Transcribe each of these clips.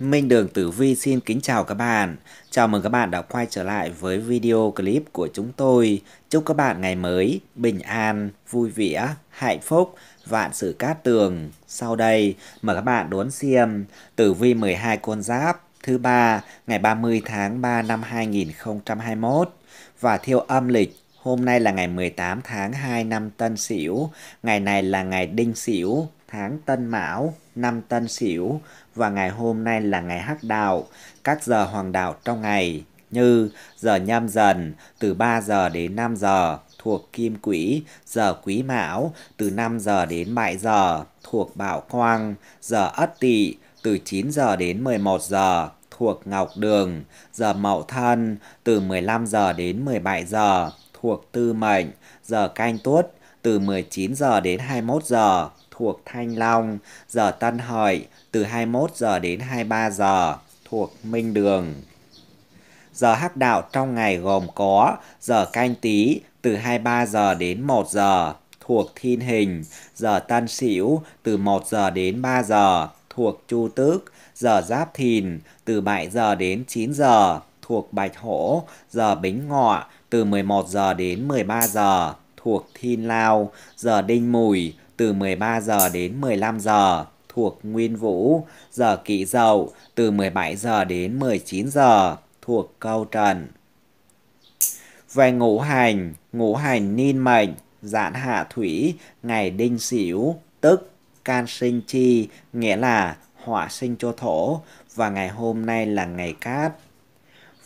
Minh Đường Tử Vi xin kính chào các bạn. Chào mừng các bạn đã quay trở lại với video clip của chúng tôi. Chúc các bạn ngày mới bình an, vui vẻ, hạnh phúc, vạn sự cát tường. Sau đây, mời các bạn đón xem Tử Vi 12 con giáp thứ ba ngày 30 tháng 3 năm 2021 và theo âm lịch Hôm nay là ngày 18 tháng 2 năm Tân Sửu, ngày này là ngày Đinh Sửu, tháng Tân Mão, năm Tân Sửu và ngày hôm nay là ngày Hắc Đạo, các giờ hoàng đạo trong ngày như giờ nhâm dần từ 3 giờ đến 5 giờ thuộc Kim Quỹ, giờ Quý Mão từ 5 giờ đến 7 giờ thuộc Bảo Quang, giờ Ất Tỵ từ 9 giờ đến 11 giờ thuộc Ngọc Đường, giờ Mậu Thân từ 15 giờ đến 17 giờ thuộc Tư Mệnh, giờ Canh Tuất từ 19 giờ đến 21 giờ thuộc Thanh Long, giờ Tân Hợi từ 21 giờ đến 23 giờ thuộc Minh Đường. Giờ hắc đạo trong ngày gồm có giờ canh tí từ 23 giờ đến 1 giờ thuộc Thiên Hình, giờ Tân Sửu từ 1 giờ đến 3 giờ thuộc Chu Tước, giờ Giáp Thìn từ 7 giờ đến 9 giờ thuộc Bạch Hổ, giờ Bính Ngọ từ 11 giờ đến 13 giờ thuộc Thiên Lao, giờ Đinh Mùi từ 13 giờ đến 15 giờ thuộc Nguyên Vũ, giờ Kỷ Dậu từ 17 giờ đến 19 giờ thuộc Câu Trần. Về ngũ hành, ngũ hành niên mệnh, dạn hạ thủy, ngày đinh sửu, tức can sinh chi, nghĩa là hỏa sinh cho thổ và ngày hôm nay là ngày cát.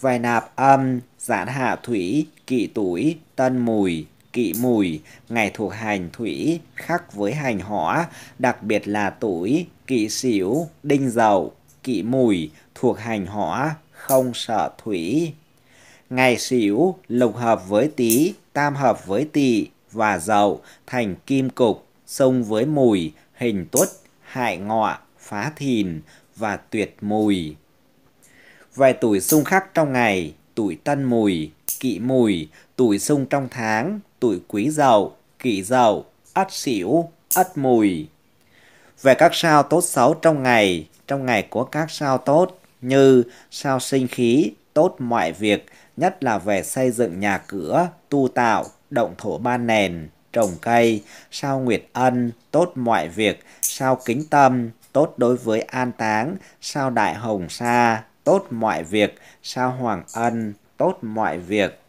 Về nạp âm, dạn hạ thủy, kỵ tuổi, tân mùi, kỵ mùi, ngày thuộc hành thủy, khắc với hành hỏa, đặc biệt là tuổi, kỵ xỉu, đinh dậu, kỵ mùi, thuộc hành hỏa, không sợ thủy. Ngày xỉu, lục hợp với tý, tam hợp với tỵ và dậu, thành kim cục, xông với mùi, hình tuất, hại ngọ, phá thìn và tuyệt mùi. Vài tuổi xung khắc trong ngày, tuổi tân mùi, kỵ mùi, tuổi xung trong tháng, tuổi quý dậu, kỷ dậu, ất sửu, ất mùi. Về các sao tốt xấu trong ngày, trong ngày của các sao tốt như sao sinh khí, tốt mọi việc, nhất là về xây dựng nhà cửa, tu tạo, động thổ ban nền, trồng cây, sao nguyệt ân, tốt mọi việc, sao kính tâm, tốt đối với an táng, sao đại hồng sa, tốt mọi việc, sao hoàng ân, tốt mọi việc.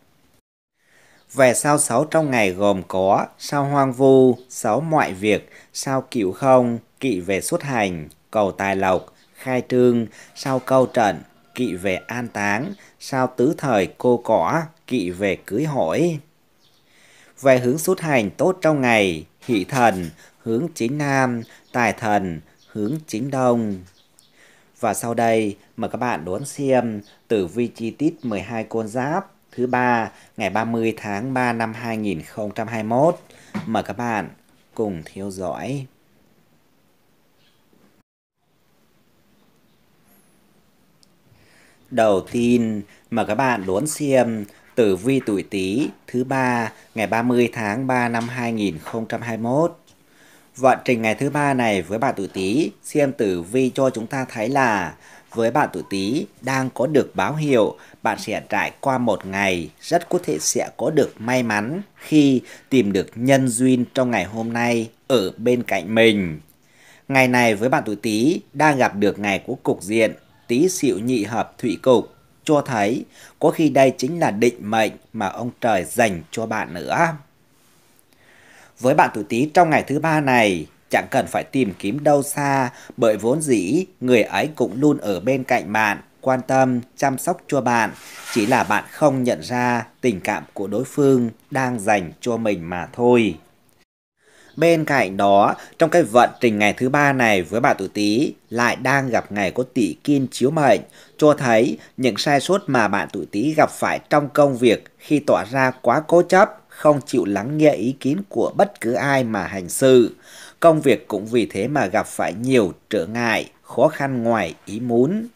Về sao xấu trong ngày gồm có sao hoang vu, xấu mọi việc, sao cựu không, kỵ về xuất hành, cầu tài lộc, khai trương, sao câu trận, kỵ về an táng, sao tứ thời cô cỏ, kỵ về cưới hỏi. Về hướng xuất hành tốt trong ngày, hỷ thần, hướng chính nam, tài thần, hướng chính đông. Và sau đây, mời các bạn đón xem tử vi chi tiết 12 con giáp thứ ba ngày 30 tháng 3 năm 2021. Mời các bạn cùng theo dõi. Đầu tiên, mời các bạn đón xem tử vi tuổi Tý thứ ba ngày 30 tháng 3 năm 2021. Vận trình ngày thứ ba này với bạn tuổi Tý xem tử vi cho chúng ta thấy là với bạn tuổi Tý đang có được báo hiệu, bạn sẽ trải qua một ngày rất có thể sẽ có được may mắn khi tìm được nhân duyên trong ngày hôm nay ở bên cạnh mình. Ngày này với bạn tuổi Tý đang gặp được ngày của cục diện Tý xịu nhị hợp thủy cục cho thấy có khi đây chính là định mệnh mà ông trời dành cho bạn nữa. Với bạn tuổi Tý trong ngày thứ ba này, Chẳng cần phải tìm kiếm đâu xa, bởi vốn dĩ người ấy cũng luôn ở bên cạnh bạn, quan tâm, chăm sóc cho bạn. Chỉ là bạn không nhận ra tình cảm của đối phương đang dành cho mình mà thôi. Bên cạnh đó, trong cái vận trình ngày thứ ba này với bà tuổi Tý lại đang gặp ngày có tỷ kim chiếu mệnh, cho thấy những sai sót mà bạn tuổi Tý gặp phải trong công việc khi tỏ ra quá cố chấp, không chịu lắng nghe ý kiến của bất cứ ai mà hành sự. Công việc cũng vì thế mà gặp phải nhiều trở ngại, khó khăn ngoài ý muốn.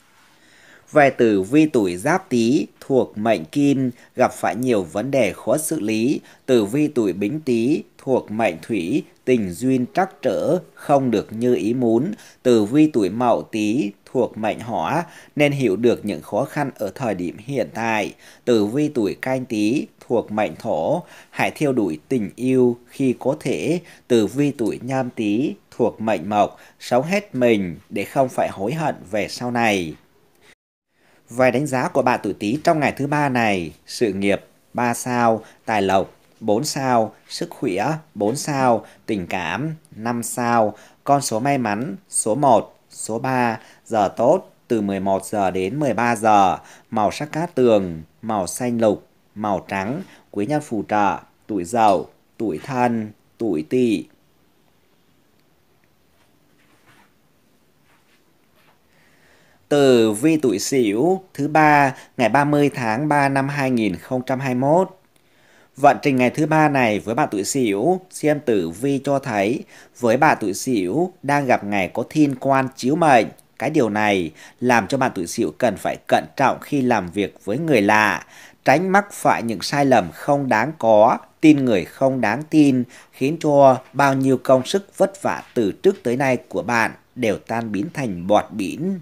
Về tử vi tuổi giáp tý thuộc mệnh kim gặp phải nhiều vấn đề khó xử lý, tử vi tuổi bính tý thuộc mệnh thủy tình duyên trắc trở không được như ý muốn, tử vi tuổi mậu tý thuộc mệnh hỏa nên hiểu được những khó khăn ở thời điểm hiện tại, tử vi tuổi canh tý thuộc mệnh thổ, hãy thiêu đuổi tình yêu khi có thể từ vi tuổi nham tý thuộc mệnh mộc, sống hết mình để không phải hối hận về sau này. vài đánh giá của bạn tuổi Tý trong ngày thứ ba này, sự nghiệp 3 sao, tài lộc 4 sao, sức khỏe 4 sao, tình cảm 5 sao, con số may mắn số 1, số 3, giờ tốt từ 11 giờ đến 13 giờ, màu sắc cát tường, màu xanh lục, màu trắng, quý nhân phù trợ, tuổi dậu, tuổi thân, tuổi tỵ. từ vi tuổi Sửu thứ ba ngày 30 tháng 3 năm 2021. Vận trình ngày thứ ba này với bạn tuổi Sửu, xem tử vi cho thấy với bạn tuổi Sửu đang gặp ngày có thiên quan chiếu mệnh. Cái điều này làm cho bạn tuổi Sửu cần phải cẩn trọng khi làm việc với người lạ, tránh mắc phải những sai lầm không đáng có, tin người không đáng tin, khiến cho bao nhiêu công sức vất vả từ trước tới nay của bạn đều tan biến thành bọt biển.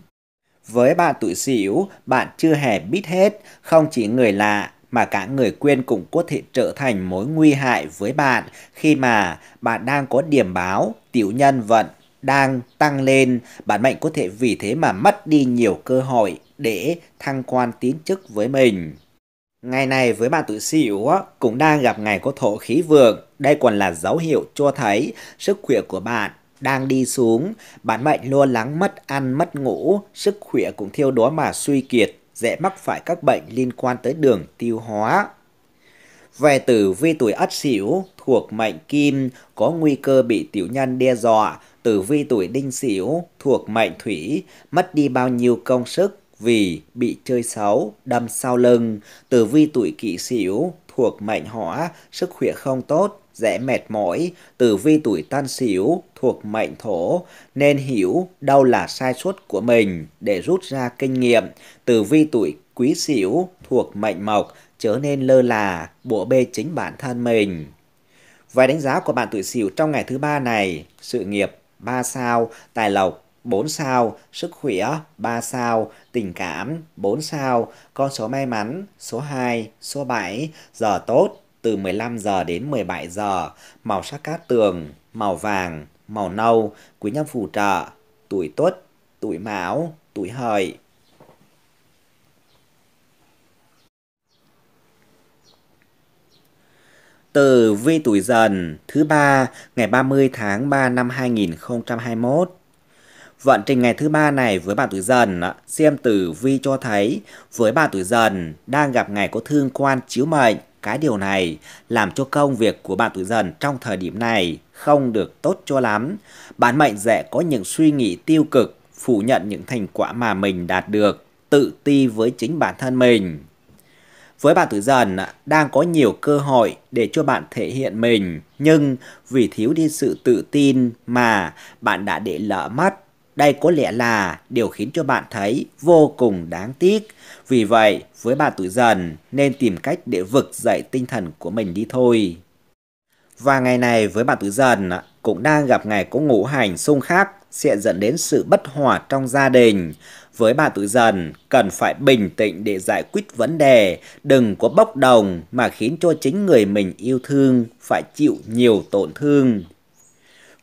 Với bạn tuổi xỉu, bạn chưa hề biết hết, không chỉ người lạ mà cả người quen cũng có thể trở thành mối nguy hại với bạn khi mà bạn đang có điểm báo, tiểu nhân vận đang tăng lên, Bạn mệnh có thể vì thế mà mất đi nhiều cơ hội để thăng quan tiến chức với mình. Ngày này với bạn tuổi xỉu cũng đang gặp ngày có thổ khí vượng. Đây còn là dấu hiệu cho thấy sức khỏe của bạn đang đi xuống. Bạn mệnh lo lắng mất ăn, mất ngủ, sức khỏe cũng thiêu đó mà suy kiệt, dễ mắc phải các bệnh liên quan tới đường tiêu hóa. Về tử vi tuổi ất sửu thuộc mệnh kim có nguy cơ bị tiểu nhân đe dọa, tử vi tuổi đinh sửu thuộc mệnh thủy mất đi bao nhiêu công sức vì bị chơi xấu, đâm sau lưng, tử vi tuổi kỵ sửu thuộc mệnh hỏa, sức khỏe không tốt, dễ mệt mỏi, tử vi tuổi tan xỉu thuộc mệnh thổ, nên hiểu đâu là sai suất của mình để rút ra kinh nghiệm. Tử vi tuổi quý xỉu thuộc mệnh mộc, chớ nên lơ là, bộ bê chính bản thân mình. Vài đánh giá của bạn tuổi xỉu trong ngày thứ ba này, sự nghiệp 3 sao, tài lộc 4 sao, sức khỏe 3 sao, tình cảm 4 sao, con số may mắn số 2, số 7, giờ tốt từ 15 giờ đến 17 giờ, màu sắc cát tường, màu vàng, màu nâu, quý nhân phù trợ, tuổi tuất, tuổi mão, tuổi hợi. từ vi tuổi dần thứ ba ngày 30 tháng 3 năm 2021 Vận trình ngày thứ ba này với bạn tuổi dần, xem tử vi cho thấy với bạn tuổi dần đang gặp ngày có thương quan chiếu mệnh. Cái điều này làm cho công việc của bạn tuổi dần trong thời điểm này không được tốt cho lắm. bạn mệnh dễ có những suy nghĩ tiêu cực, phủ nhận những thành quả mà mình đạt được, tự ti với chính bản thân mình. Với bạn tuổi dần đang có nhiều cơ hội để cho bạn thể hiện mình, nhưng vì thiếu đi sự tự tin mà bạn đã để lỡ mất đây có lẽ là điều khiến cho bạn thấy vô cùng đáng tiếc. Vì vậy, với bạn tuổi dần, nên tìm cách để vực dậy tinh thần của mình đi thôi. Và ngày này với bạn tuổi dần cũng đang gặp ngày có ngũ hành xung khắc sẽ dẫn đến sự bất hòa trong gia đình. Với bạn tuổi dần, cần phải bình tĩnh để giải quyết vấn đề, đừng có bốc đồng mà khiến cho chính người mình yêu thương phải chịu nhiều tổn thương.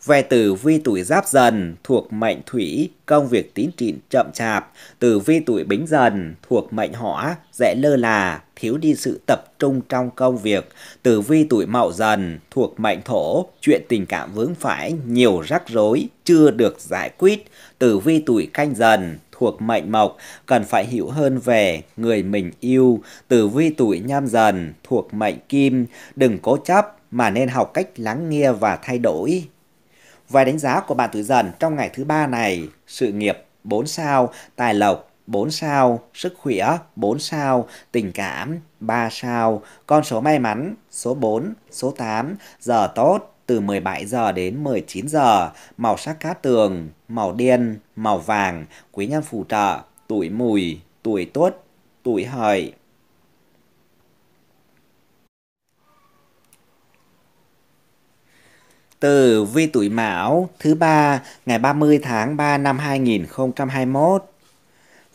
Về tử vi tuổi giáp dần thuộc mệnh thủy, công việc tín trị chậm chạp. Tử vi tuổi bính dần thuộc mệnh hỏa, dễ lơ là, thiếu đi sự tập trung trong công việc. Tử vi tuổi mậu dần thuộc mệnh thổ, chuyện tình cảm vướng phải, nhiều rắc rối, chưa được giải quyết. Tử vi tuổi canh dần thuộc mệnh mộc cần phải hiểu hơn về người mình yêu. Tử vi tuổi nhâm dần thuộc mệnh kim, đừng cố chấp mà nên học cách lắng nghe và thay đổi Vài đánh giá của bạn tuổi dần trong ngày thứ ba này, sự nghiệp 4 sao, tài lộc 4 sao, sức khỏe 4 sao, tình cảm 3 sao, con số may mắn số 4, số 8, giờ tốt từ 17 giờ đến 19 giờ, màu sắc cát tường, màu đen, màu vàng, quý nhân phù trợ, tuổi mùi, tuổi tuất, tuổi hợi. Tử vi tuổi Mão thứ ba ngày 30 tháng 3 năm 2021.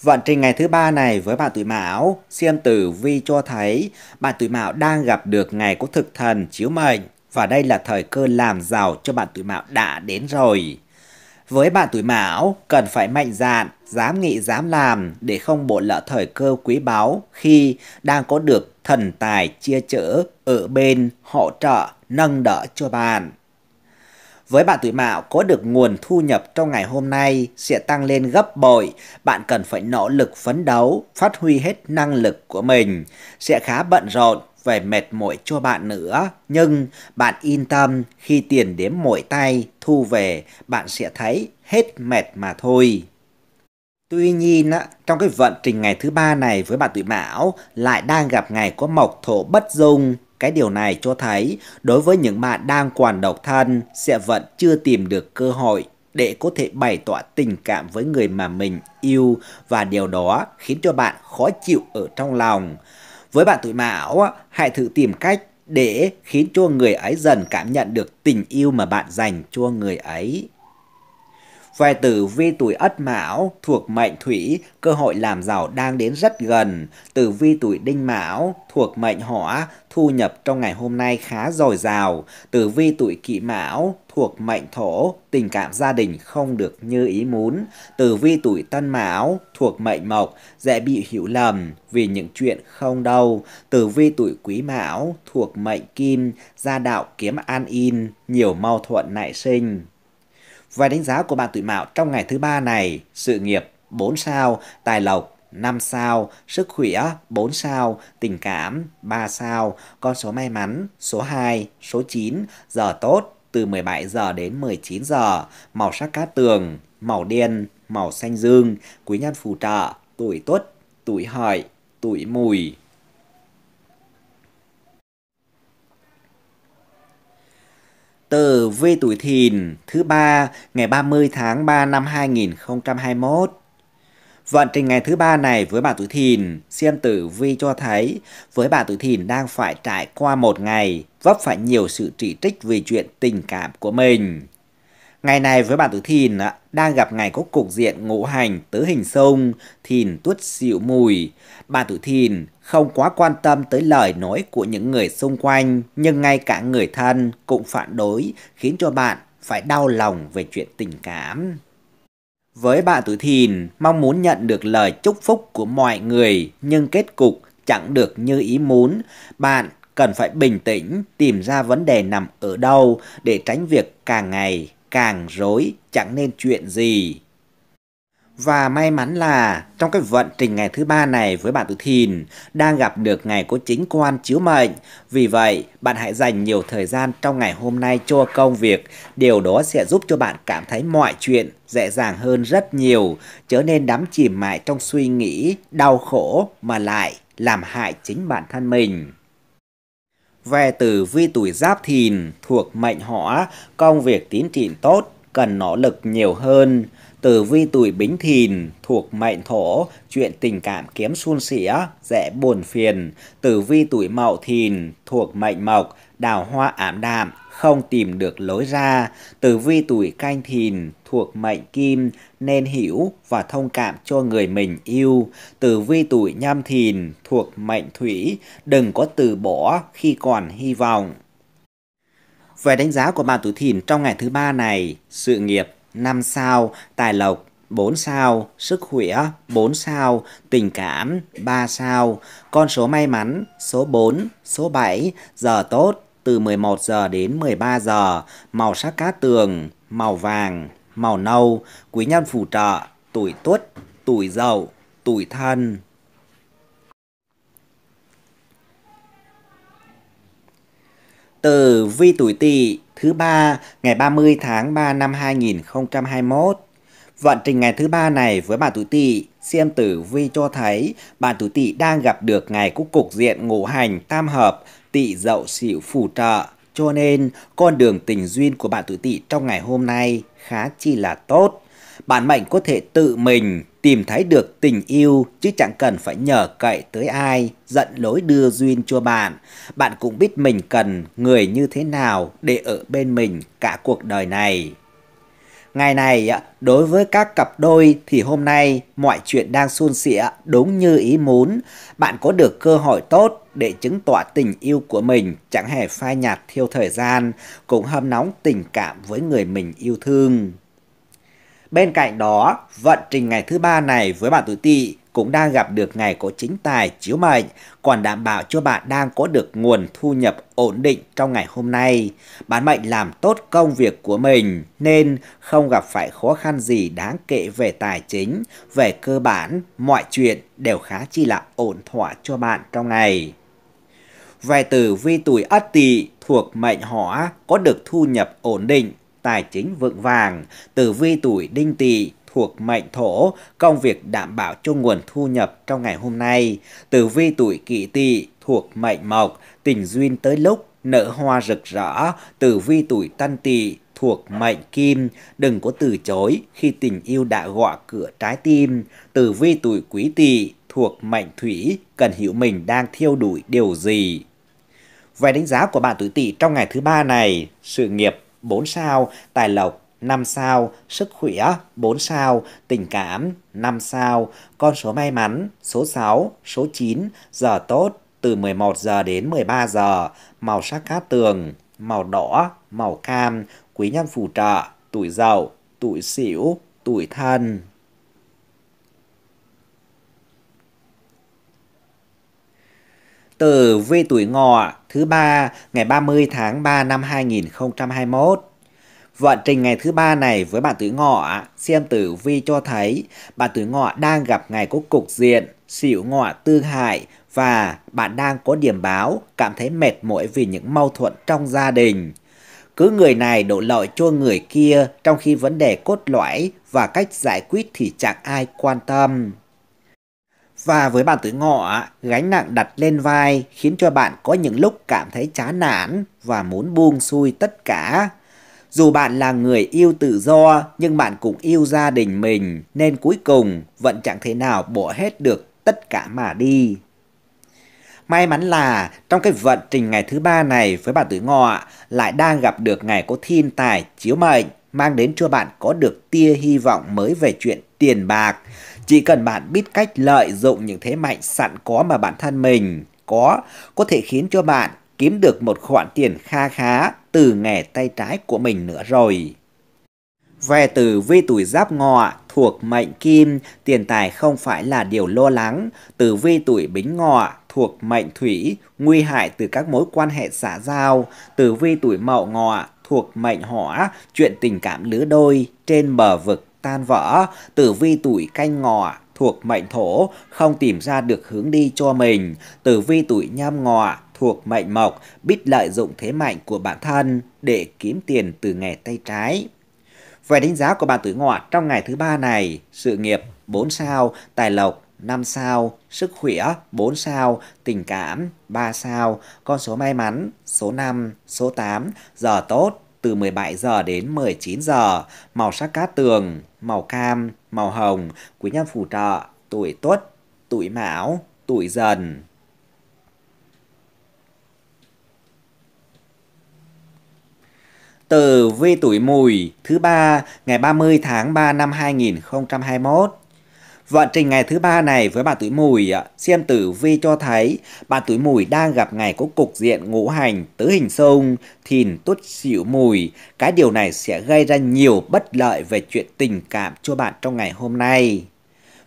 Vận trình ngày thứ ba này với bạn tuổi Mão, xem tử vi cho thấy bạn tuổi Mão đang gặp được ngày của thực thần chiếu mệnh và đây là thời cơ làm giàu cho bạn tuổi Mão đã đến rồi. Với bạn tuổi Mão, cần phải mạnh dạn, dám nghĩ dám làm để không bỏ lỡ thời cơ quý báu khi đang có được thần tài chia chở ở bên hỗ trợ nâng đỡ cho bạn. Với bạn tuổi mạo có được nguồn thu nhập trong ngày hôm nay sẽ tăng lên gấp bội, bạn cần phải nỗ lực phấn đấu, phát huy hết năng lực của mình, sẽ khá bận rộn về mệt mỏi cho bạn nữa. Nhưng bạn yên tâm khi tiền đếm mỗi tay thu về bạn sẽ thấy hết mệt mà thôi. Tuy nhiên, trong cái vận trình ngày thứ ba này với bạn tuổi Mão lại đang gặp ngày có mộc thổ bất dung cái điều này cho thấy đối với những bạn đang còn độc thân sẽ vẫn chưa tìm được cơ hội để có thể bày tỏ tình cảm với người mà mình yêu và điều đó khiến cho bạn khó chịu ở trong lòng. Với bạn tuổi mão, hãy thử tìm cách để khiến cho người ấy dần cảm nhận được tình yêu mà bạn dành cho người ấy. Về tử vi tuổi Ất Mão thuộc mệnh Thủy, cơ hội làm giàu đang đến rất gần. Tử vi tuổi Đinh Mão thuộc mệnh Hỏa, thu nhập trong ngày hôm nay khá dồi dào. Tử vi tuổi Kỷ Mão thuộc mệnh Thổ, tình cảm gia đình không được như ý muốn. Tử vi tuổi Tân Mão thuộc mệnh Mộc, dễ bị hiểu lầm vì những chuyện không đâu. Tử vi tuổi Quý Mão thuộc mệnh Kim, gia đạo kiếm an in, nhiều mâu thuẫn nảy sinh. Và đánh giá của bạn tuổi mạo trong ngày thứ ba này, sự nghiệp 4 sao, tài lộc 5 sao, sức khỏe 4 sao, tình cảm 3 sao, con số may mắn số 2, số 9, giờ tốt từ 17 giờ đến 19 giờ, màu sắc cát tường, màu đen, màu xanh dương, quý nhân phù trợ, tuổi tuất, tuổi hợi, tuổi mùi. Tử vi tuổi thìn thứ ba ngày 30 tháng 3 năm 2021. Vận trình ngày thứ ba này với bà tuổi thìn, xem tử vi cho thấy với bà tuổi thìn đang phải trải qua một ngày vấp phải nhiều sự chỉ trích vì chuyện tình cảm của mình. Ngày này với bản tử thìn đang gặp ngày có cục diện ngũ hành tứ hình sông, thìn tuất xịu mùi. Bản tử thìn không quá quan tâm tới lời nói của những người xung quanh, nhưng ngay cả người thân cũng phản đối khiến cho bạn phải đau lòng về chuyện tình cảm. Với bạn tử thìn, mong muốn nhận được lời chúc phúc của mọi người, nhưng kết cục chẳng được như ý muốn. Bạn cần phải bình tĩnh tìm ra vấn đề nằm ở đâu để tránh việc càng ngày càng rối chẳng nên chuyện gì. Và may mắn là trong cái vận trình ngày thứ ba này với bạn tự thìn đang gặp được ngày có chính quan chiếu mệnh. Vì vậy, bạn hãy dành nhiều thời gian trong ngày hôm nay cho công việc. Điều đó sẽ giúp cho bạn cảm thấy mọi chuyện dễ dàng hơn rất nhiều. Chớ nên đắm chìm mãi trong suy nghĩ, đau khổ mà lại làm hại chính bản thân mình. Về tử vi tuổi giáp thìn thuộc mệnh hỏa, công việc tiến triển tốt, cần nỗ lực nhiều hơn. Tử vi tuổi bính thìn thuộc mệnh thổ, chuyện tình cảm kiếm suôn sẻ, dễ buồn phiền. Tử vi tuổi mậu thìn thuộc mệnh mộc, đào hoa ảm đạm, không tìm được lối ra Tử vi tuổi canh thìn thuộc mệnh kim nên hiểu và thông cảm cho người mình yêu. Tử vi tuổi nhâm thìn thuộc mệnh thủy đừng có từ bỏ khi còn hy vọng. Về đánh giá của bạn tuổi thìn trong ngày thứ ba này, sự nghiệp 5 sao, tài lộc 4 sao, sức khỏe 4 sao, tình cảm 3 sao, con số may mắn số 4, số 7, giờ tốt từ 11 giờ đến 13 giờ, màu sắc cá tường, màu vàng, màu nâu, quý nhân phù trợ, tuổi tuất, tuổi dậu, tuổi thân. Từ vi tuổi tỵ thứ ba ngày 30 tháng 3 năm 2021 Vận trình ngày thứ ba này với bà tuổi tỵ, xem tử vi cho thấy bà tuổi tỵ đang gặp được ngày cúc cục diện ngũ hành tam hợp, tỵ dậu sửu phù trợ. Cho nên, con đường tình duyên của bạn tuổi tỵ trong ngày hôm nay khá chi là tốt. Bạn mệnh có thể tự mình tìm thấy được tình yêu chứ chẳng cần phải nhờ cậy tới ai dẫn lối đưa duyên cho bạn. Bạn cũng biết mình cần người như thế nào để ở bên mình cả cuộc đời này. Ngày này, đối với các cặp đôi thì hôm nay mọi chuyện đang suôn sẻ đúng như ý muốn. Bạn có được cơ hội tốt để chứng tỏ tình yêu của mình chẳng hề phai nhạt theo thời gian, cũng hâm nóng tình cảm với người mình yêu thương. Bên cạnh đó, vận trình ngày thứ ba này với bạn tuổi tỵ cũng đang gặp được ngày có chính tài chiếu mệnh, còn đảm bảo cho bạn đang có được nguồn thu nhập ổn định trong ngày hôm nay. bạn mệnh làm tốt công việc của mình nên không gặp phải khó khăn gì đáng kể về tài chính, về cơ bản, mọi chuyện đều khá chi là ổn thỏa cho bạn trong ngày. Về tử vi tuổi Ất Tỵ thuộc mệnh Hỏa có được thu nhập ổn định, tài chính vượng vàng, tử vi tuổi Đinh Tỵ thuộc mệnh thổ, công việc đảm bảo cho nguồn thu nhập trong ngày hôm nay. Tử vi tuổi kỷ tỵ thuộc mệnh mộc, tình duyên tới lúc, nở hoa rực rỡ, tử vi tuổi tân tỵ thuộc mệnh kim, đừng có từ chối khi tình yêu đã gõ cửa trái tim. Tử vi tuổi quý tỵ thuộc mệnh thủy, cần hiểu mình đang thiêu đuổi điều gì. Về đánh giá của bạn tuổi tỵ trong ngày thứ ba này, sự nghiệp 4 sao, tài lộc 5 sao, sức khỏe 4 sao, tình cảm 5 sao, con số may mắn số 6, số 9, giờ tốt từ 11 giờ đến 13 giờ, màu sắc cát tường, màu đỏ, màu cam, quý nhân phù trợ, tuổi giàu, tuổi xỉu, tuổi thân. Tử vi tuổi ngọ thứ ba ngày 30 tháng 3 năm 2021 Vận trình ngày thứ ba này với bạn tử ngọ, xem tử vi cho thấy bạn tử ngọ đang gặp ngày có cục diện, xỉu ngọ tương hại và bạn đang có điểm báo cảm thấy mệt mỏi vì những mâu thuẫn trong gia đình. Cứ người này đổ lỗi cho người kia trong khi vấn đề cốt lõi và cách giải quyết thì chẳng ai quan tâm. Và với bạn tuổi ngọ, gánh nặng đặt lên vai khiến cho bạn có những lúc cảm thấy chán nản và muốn buông xuôi tất cả dù bạn là người yêu tự do nhưng bạn cũng yêu gia đình mình nên cuối cùng vẫn chẳng thể nào bỏ hết được tất cả mà đi. May mắn là trong cái vận trình ngày thứ ba này với bạn tuổi ngọ lại đang gặp được ngày có thiên tài chiếu mệnh mang đến cho bạn có được tia hy vọng mới về chuyện tiền bạc. Chỉ cần bạn biết cách lợi dụng những thế mạnh sẵn có mà bản thân mình có, có thể khiến cho bạn kiếm được một khoản tiền kha khá từ nghề tay trái của mình nữa rồi. Về tử vi tuổi giáp ngọ thuộc mệnh kim, tiền tài không phải là điều lo lắng. Tử vi tuổi bính ngọ thuộc mệnh thủy, nguy hại từ các mối quan hệ xã giao. Tử vi tuổi mậu ngọ thuộc mệnh hỏa, chuyện tình cảm lứa đôi trên bờ vực tan vỡ. Tử vi tuổi canh ngọ thuộc mệnh thổ, không tìm ra được hướng đi cho mình. Tử vi tuổi nhâm ngọ thuộc mệnh mộc biết lợi dụng thế mạnh của bản thân để kiếm tiền từ nghề tay trái. Về đánh giá của bạn tuổi ngọ trong ngày thứ ba này, sự nghiệp 4 sao, tài lộc 5 sao, sức khỏe 4 sao, tình cảm 3 sao, con số may mắn số 5, số 8, giờ tốt từ 17 giờ đến 19 giờ, màu sắc cát tường, màu cam, màu hồng, quý nhân phù trợ, tuổi tuất, tuổi mão, tuổi dần. tử vi tuổi mùi thứ ba ngày 30 tháng 3 năm 2021. Vận trình ngày thứ ba này với bạn tuổi mùi, xem tử vi cho thấy bạn tuổi mùi đang gặp ngày có cục diện ngũ hành tứ hình xung, thìn tuất xỉu mùi. Cái điều này sẽ gây ra nhiều bất lợi về chuyện tình cảm cho bạn trong ngày hôm nay.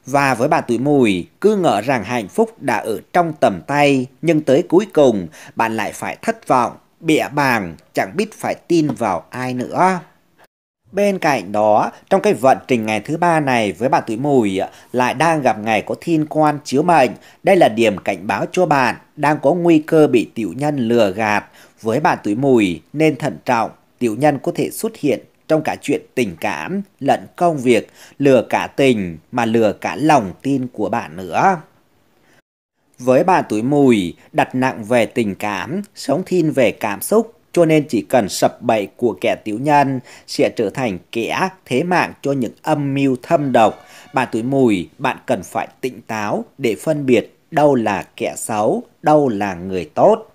Và với bạn tuổi mùi, cứ ngỡ rằng hạnh phúc đã ở trong tầm tay, nhưng tới cuối cùng bạn lại phải thất vọng bịa bàng, chẳng biết phải tin vào ai nữa. Bên cạnh đó, trong cái vận trình ngày thứ ba này với bạn tuổi mùi lại đang gặp ngày có thiên quan chiếu mệnh. Đây là điểm cảnh báo cho bạn đang có nguy cơ bị tiểu nhân lừa gạt. Với bạn tuổi mùi nên thận trọng, tiểu nhân có thể xuất hiện trong cả chuyện tình cảm lẫn công việc, lừa cả tình mà lừa cả lòng tin của bạn nữa. Với bà tuổi mùi, đặt nặng về tình cảm, sống thiên về cảm xúc, cho nên chỉ cần sập bậy của kẻ tiểu nhân sẽ trở thành kẻ thế mạng cho những âm mưu thâm độc. Bà tuổi mùi, bạn cần phải tỉnh táo để phân biệt đâu là kẻ xấu, đâu là người tốt.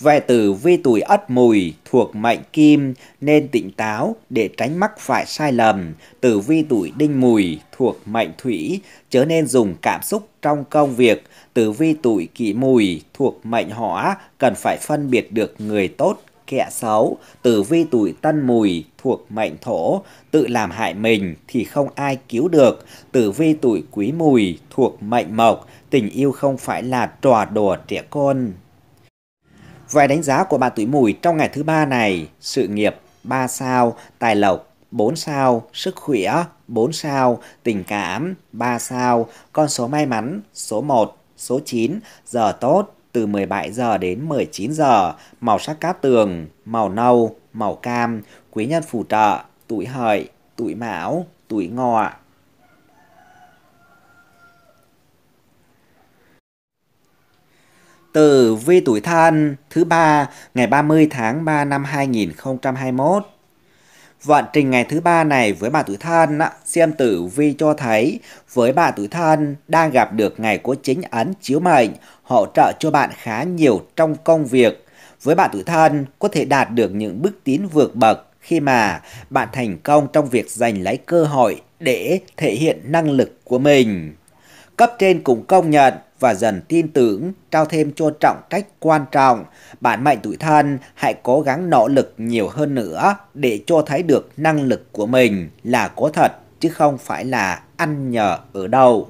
Về tử vi tuổi ất mùi thuộc mệnh kim nên tỉnh táo để tránh mắc phải sai lầm. Tử vi tuổi đinh mùi thuộc mệnh thủy chớ nên dùng cảm xúc trong công việc tử vi tuổi kỷ mùi thuộc mệnh hỏa cần phải phân biệt được người tốt kẻ xấu, tử vi tuổi tân mùi thuộc mệnh thổ, tự làm hại mình thì không ai cứu được, tử vi tuổi quý mùi thuộc mệnh mộc, tình yêu không phải là trò đùa trẻ con. Vài đánh giá của bạn tuổi mùi trong ngày thứ ba này, sự nghiệp 3 sao, tài lộc 4 sao, sức khỏe 4 sao, tình cảm 3 sao, con số may mắn số 1 số 9, giờ tốt từ 17 giờ đến 19 giờ, màu sắc cát tường, màu nâu, màu cam, quý nhân phù trợ, tuổi hợi, tuổi mão, tuổi ngọ. từ vi tuổi thân thứ ba ngày 30 tháng 3 năm 2021 Vận trình ngày thứ ba này với bạn tuổi thân, xem tử vi cho thấy với bạn tuổi thân đang gặp được ngày của chính ấn chiếu mệnh, hỗ trợ cho bạn khá nhiều trong công việc. Với bạn tuổi thân, có thể đạt được những bước tiến vượt bậc khi mà bạn thành công trong việc giành lấy cơ hội để thể hiện năng lực của mình. Cấp trên cũng công nhận và dần tin tưởng, trao thêm cho trọng trách quan trọng. bạn mệnh tuổi thân hãy cố gắng nỗ lực nhiều hơn nữa để cho thấy được năng lực của mình là có thật chứ không phải là ăn nhờ ở đâu.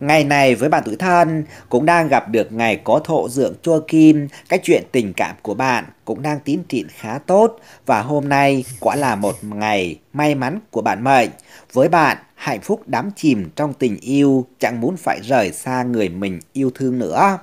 Ngày này với bạn tuổi thân cũng đang gặp được ngày có thọ dưỡng chua kim, cái chuyện tình cảm của bạn cũng đang tiến triển khá tốt và hôm nay quả là một ngày may mắn của bạn mệnh. Với bạn, hạnh phúc đắm chìm trong tình yêu, chẳng muốn phải rời xa người mình yêu thương nữa.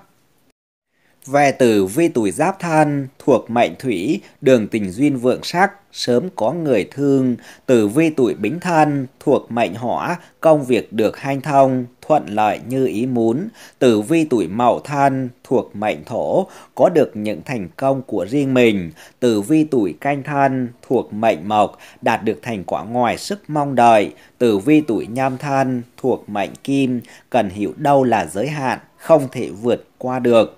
Về tử vi tuổi giáp thân thuộc mệnh thủy, đường tình duyên vượng sắc, sớm có người thương. Tử vi tuổi bính thân thuộc mệnh hỏa, công việc được hanh thông, thuận lợi như ý muốn. Tử vi tuổi mậu thân thuộc mệnh thổ, có được những thành công của riêng mình. Tử vi tuổi canh thân thuộc mệnh mộc, đạt được thành quả ngoài sức mong đợi. Tử vi tuổi nhâm thân thuộc mệnh kim, cần hiểu đâu là giới hạn, không thể vượt qua được.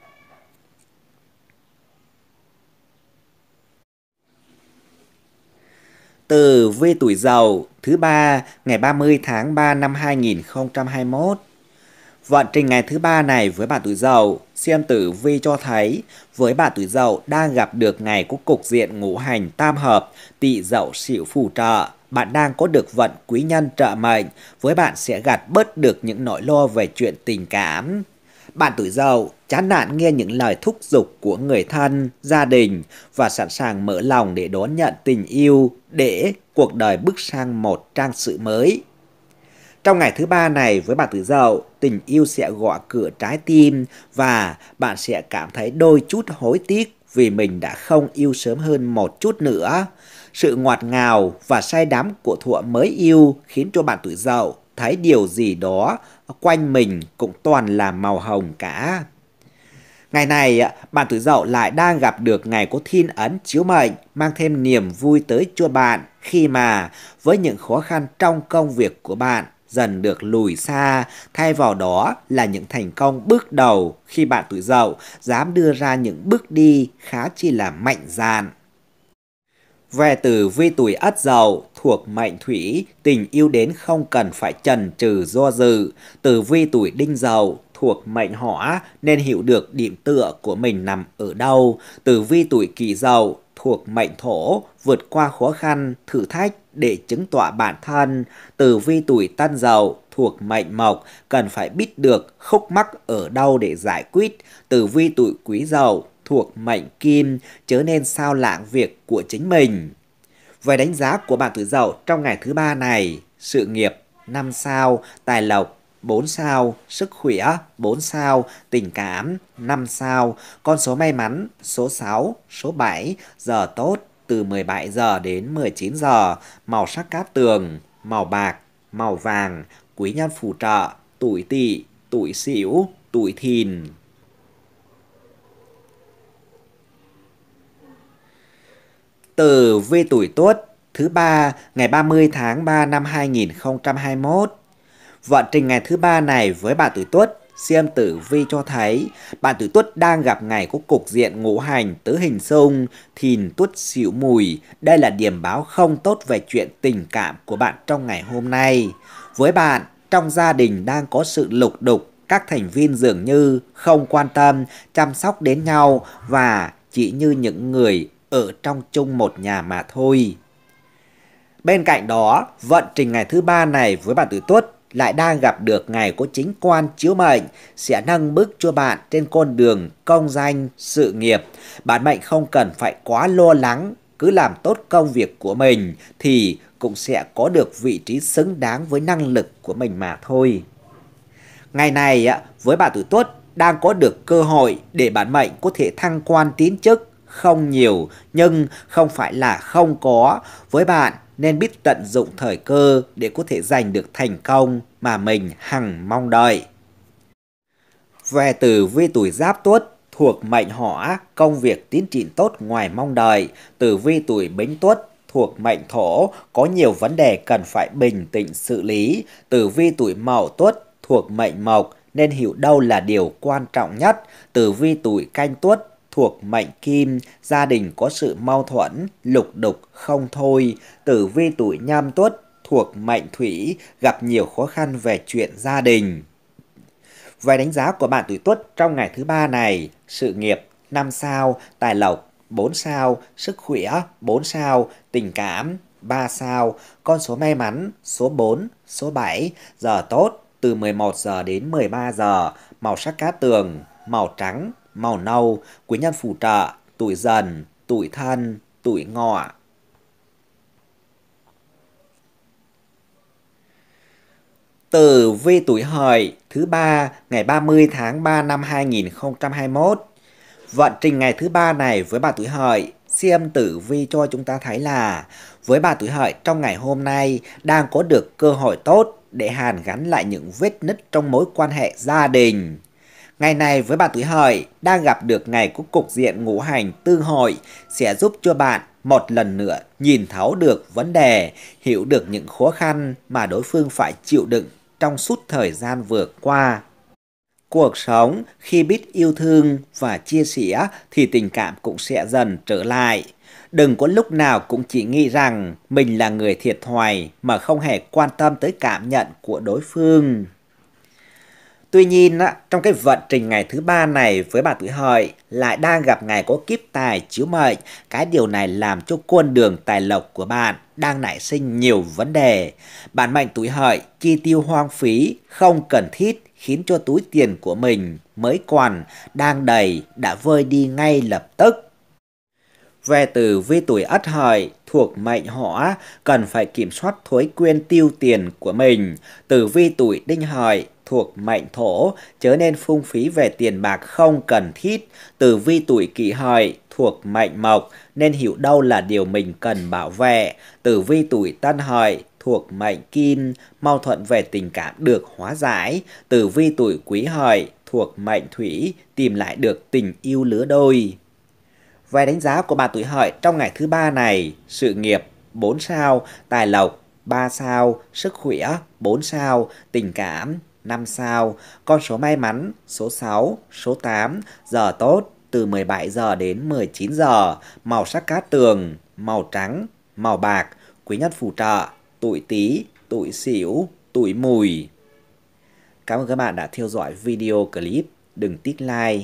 Tờ Về Tuổi dậu thứ ba ngày 30 tháng 3 năm 2021. Vận trình ngày thứ ba này với bạn tuổi dậu xem tử vi cho thấy với bạn tuổi dậu đang gặp được ngày của cục diện ngũ hành tam hợp, tỵ dậu xỉu phù trợ. Bạn đang có được vận quý nhân trợ mệnh, với bạn sẽ gạt bớt được những nỗi lo về chuyện tình cảm. Bạn tuổi dậu chán nản nghe những lời thúc giục của người thân, gia đình và sẵn sàng mở lòng để đón nhận tình yêu để cuộc đời bước sang một trang sự mới. Trong ngày thứ ba này với bạn tử dậu, tình yêu sẽ gõ cửa trái tim và bạn sẽ cảm thấy đôi chút hối tiếc vì mình đã không yêu sớm hơn một chút nữa. Sự ngọt ngào và say đắm của thuở mới yêu khiến cho bạn tuổi dậu thấy điều gì đó quanh mình cũng toàn là màu hồng cả. Ngày này, à, bạn tuổi dậu lại đang gặp được ngày có thiên ấn chiếu mệnh, mang thêm niềm vui tới cho bạn khi mà với những khó khăn trong công việc của bạn dần được lùi xa, thay vào đó là những thành công bước đầu khi bạn tuổi dậu dám đưa ra những bước đi khá chi là mạnh dạn. Về từ vi tuổi ất dậu thuộc mệnh thủy, tình yêu đến không cần phải chần chừ do dự. Từ vi tuổi đinh dậu thuộc mệnh hỏa nên hiểu được điểm tựa của mình nằm ở đâu. Tử vi tuổi kỷ dậu thuộc mệnh thổ vượt qua khó khăn, thử thách để chứng tỏ bản thân. Tử vi tuổi tân dậu thuộc mệnh mộc cần phải biết được khúc mắc ở đâu để giải quyết. Tử vi tuổi quý dậu thuộc mệnh kim chớ nên sao lãng việc của chính mình. Về đánh giá của bạn tuổi dậu trong ngày thứ ba này, sự nghiệp 5 sao, tài lộc 4 sao, sức khỏe 4 sao, tình cảm 5 sao, con số may mắn số 6, số 7, giờ tốt từ 17 giờ đến 19 giờ, màu sắc cát tường, màu bạc, màu vàng, quý nhân phù trợ, tuổi tỵ, tuổi sửu, tuổi thìn. từ vi tuổi Tuất thứ ba ngày 30 tháng 3 năm 2021 Vận trình ngày thứ ba này với bạn tuổi tuất Xem tử vi cho thấy bạn tuổi tuất đang gặp ngày có cục diện ngũ hành tứ hình xung, thìn tuất xỉu mùi. Đây là điểm báo không tốt về chuyện tình cảm của bạn trong ngày hôm nay. Với bạn, trong gia đình đang có sự lục đục, các thành viên dường như không quan tâm, chăm sóc đến nhau và chỉ như những người ở trong chung một nhà mà thôi. Bên cạnh đó, vận trình ngày thứ ba này với bạn tuổi tuất lại đang gặp được ngày có chính quan chiếu mệnh sẽ nâng bước cho bạn trên con đường công danh, sự nghiệp. Bạn mệnh không cần phải quá lo lắng, cứ làm tốt công việc của mình thì cũng sẽ có được vị trí xứng đáng với năng lực của mình mà thôi. Ngày này với bạn tuổi tuất đang có được cơ hội để bản mệnh có thể thăng quan tiến chức không nhiều nhưng không phải là không có với bạn nên biết tận dụng thời cơ để có thể giành được thành công mà mình hằng mong đợi. Về tử vi tuổi giáp tuất thuộc mệnh hỏa, công việc tiến triển tốt ngoài mong đợi, tử vi tuổi bính tuất thuộc mệnh thổ có nhiều vấn đề cần phải bình tĩnh xử lý, tử vi tuổi mậu tuất thuộc mệnh mộc nên hiểu đâu là điều quan trọng nhất, tử vi tuổi canh tuất thuộc mệnh kim, gia đình có sự mâu thuẫn, lục đục, không thôi, tử vi tuổi nhâm tuất thuộc mệnh thủy, gặp nhiều khó khăn về chuyện gia đình. Vài đánh giá của bạn tuổi tuất trong ngày thứ ba này, sự nghiệp 5 sao, tài lộc 4 sao, sức khỏe 4 sao, tình cảm 3 sao, con số may mắn số 4, số 7, giờ tốt từ 11 giờ đến 13 giờ, màu sắc cá tường, màu trắng, màu nâu, quý nhân phù trợ, tuổi dần, tuổi thân, tuổi ngọ. Tử vi tuổi hợi thứ ba ngày 30 tháng 3 năm 2021. Vận trình ngày thứ ba này với bà tuổi hợi xem tử vi cho chúng ta thấy là với bà tuổi hợi trong ngày hôm nay đang có được cơ hội tốt để hàn gắn lại những vết nứt trong mối quan hệ gia đình. Ngày này với bạn tuổi hợi đang gặp được ngày của cục diện ngũ hành tương hội sẽ giúp cho bạn một lần nữa nhìn thấu được vấn đề, hiểu được những khó khăn mà đối phương phải chịu đựng trong suốt thời gian vừa qua. Cuộc sống khi biết yêu thương và chia sẻ thì tình cảm cũng sẽ dần trở lại. Đừng có lúc nào cũng chỉ nghĩ rằng mình là người thiệt thòi mà không hề quan tâm tới cảm nhận của đối phương. Tuy nhiên, trong cái vận trình ngày thứ ba này với bà tuổi hợi lại đang gặp ngày có kiếp tài chiếu mệnh. Cái điều này làm cho con đường tài lộc của bạn đang nảy sinh nhiều vấn đề. Bạn mệnh tuổi hợi chi tiêu hoang phí, không cần thiết khiến cho túi tiền của mình mới còn đang đầy đã vơi đi ngay lập tức về từ vi tuổi ất hợi thuộc mệnh hỏa cần phải kiểm soát thói quen tiêu tiền của mình. Từ vi tuổi đinh hợi thuộc mệnh thổ chớ nên phung phí về tiền bạc không cần thiết. Từ vi tuổi kỷ hợi thuộc mệnh mộc nên hiểu đâu là điều mình cần bảo vệ. Từ vi tuổi tân hợi thuộc mệnh kim, mâu thuẫn về tình cảm được hóa giải. Từ vi tuổi quý hợi thuộc mệnh thủy tìm lại được tình yêu lứa đôi. Về đánh giá của bà tuổi hợi trong ngày thứ ba này, sự nghiệp 4 sao, tài lộc 3 sao, sức khỏe 4 sao, tình cảm 5 sao, con số may mắn số 6, số 8, giờ tốt từ 17 giờ đến 19 giờ, màu sắc cát tường, màu trắng, màu bạc, quý nhân phù trợ, tuổi tí, tuổi xỉu, tuổi mùi. Cảm ơn các bạn đã theo dõi video clip. Đừng tích like,